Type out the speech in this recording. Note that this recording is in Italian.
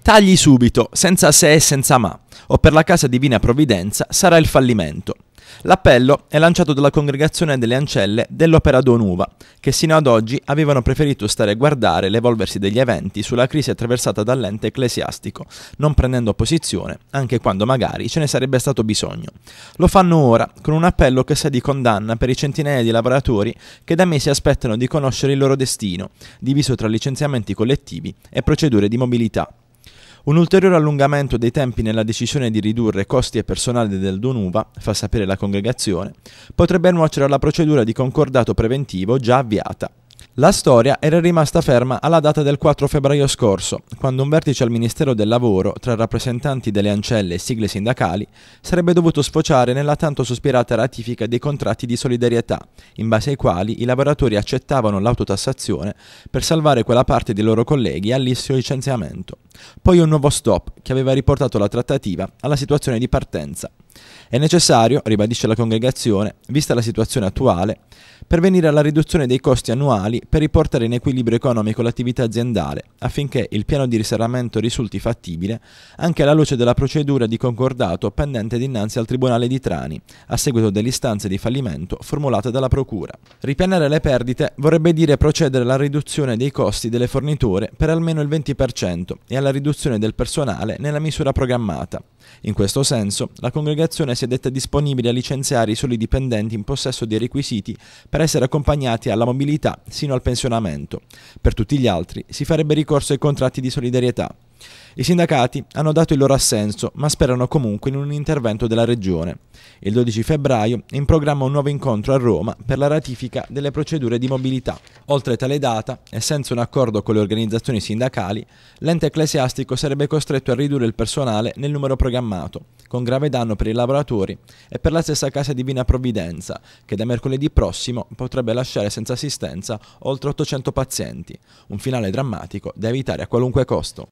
Tagli subito, senza se e senza ma, o per la casa divina provvidenza sarà il fallimento. L'appello è lanciato dalla congregazione delle ancelle dell'Opera Donuva, che sino ad oggi avevano preferito stare a guardare l'evolversi degli eventi sulla crisi attraversata dall'ente ecclesiastico, non prendendo posizione, anche quando magari ce ne sarebbe stato bisogno. Lo fanno ora, con un appello che sa di condanna per i centinaia di lavoratori che da mesi aspettano di conoscere il loro destino, diviso tra licenziamenti collettivi e procedure di mobilità. Un ulteriore allungamento dei tempi nella decisione di ridurre costi e personale del Donuva, fa sapere la congregazione, potrebbe nuocere alla procedura di concordato preventivo già avviata. La storia era rimasta ferma alla data del 4 febbraio scorso, quando un vertice al Ministero del Lavoro, tra rappresentanti delle ancelle e sigle sindacali, sarebbe dovuto sfociare nella tanto sospirata ratifica dei contratti di solidarietà, in base ai quali i lavoratori accettavano l'autotassazione per salvare quella parte dei loro colleghi all'issio licenziamento. Poi un nuovo stop, che aveva riportato la trattativa alla situazione di partenza. È necessario, ribadisce la congregazione, vista la situazione attuale, pervenire alla riduzione dei costi annuali per riportare in equilibrio economico l'attività aziendale, affinché il piano di riserramento risulti fattibile anche alla luce della procedura di concordato pendente dinanzi al Tribunale di Trani, a seguito dell'istanza di fallimento formulata dalla Procura. Ripianare le perdite vorrebbe dire procedere alla riduzione dei costi delle forniture per almeno il 20% e alla riduzione del personale nella misura programmata. In questo senso, la congregazione delegazione si è detta disponibile a licenziare i soli dipendenti in possesso dei requisiti per essere accompagnati alla mobilità sino al pensionamento. Per tutti gli altri si farebbe ricorso ai contratti di solidarietà. I sindacati hanno dato il loro assenso, ma sperano comunque in un intervento della Regione. Il 12 febbraio è in programma un nuovo incontro a Roma per la ratifica delle procedure di mobilità. Oltre tale data, e senza un accordo con le organizzazioni sindacali, l'ente ecclesiastico sarebbe costretto a ridurre il personale nel numero programmato, con grave danno per i lavoratori e per la stessa Casa Divina Provvidenza, che da mercoledì prossimo potrebbe lasciare senza assistenza oltre 800 pazienti. Un finale drammatico da evitare a qualunque costo.